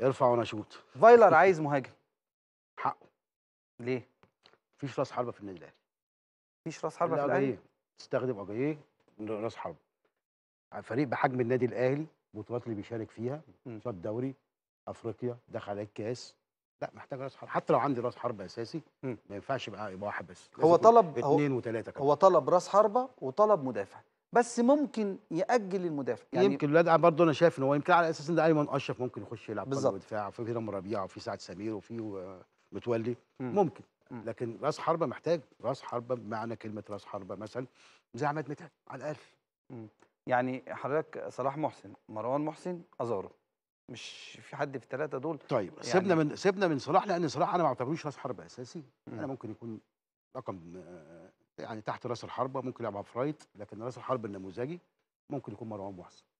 ارفع وانا اشوط فايلر عايز مهاجم حقه ليه؟ مفيش راس حربه في النادي الاهلي مفيش راس حربه في الاهلي تستخدم اجاييه راس حربه فريق بحجم النادي الاهلي البطولات اللي بيشارك فيها بطولات دوري افريقيا دخل عليك كاس لا محتاج راس حرب حتى لو عندي راس حربه اساسي ما ينفعش يبقى يبقى واحد بس هو طلب اثنين وثلاثه هو طلب راس حربه وطلب مدافع بس ممكن ياجل المدافع يعني يمكن الواد برضه انا شايف ان هو يمكن على اساس ان ده ايمن اشرف ممكن يخش يلعب بالظبط دفاع في رامي ربيعه وفي سعد سمير وفي آه، متولي ممكن مم. لكن راس حربه محتاج راس حربه بمعنى كلمه راس حربه مثلا زي عماد متعب على الاقل يعني حضرتك صلاح محسن مروان محسن ازارو مش في حد في الثلاثه دول طيب يعني سيبنا من سيبنا من صلاح لان صلاح انا ما اعتبروش راس حربه اساسي مم. انا ممكن يكون رقم آه، يعني تحت راس الحربه ممكن يلعب عفريت لكن راس الحرب النموذجي ممكن يكون مروان محسن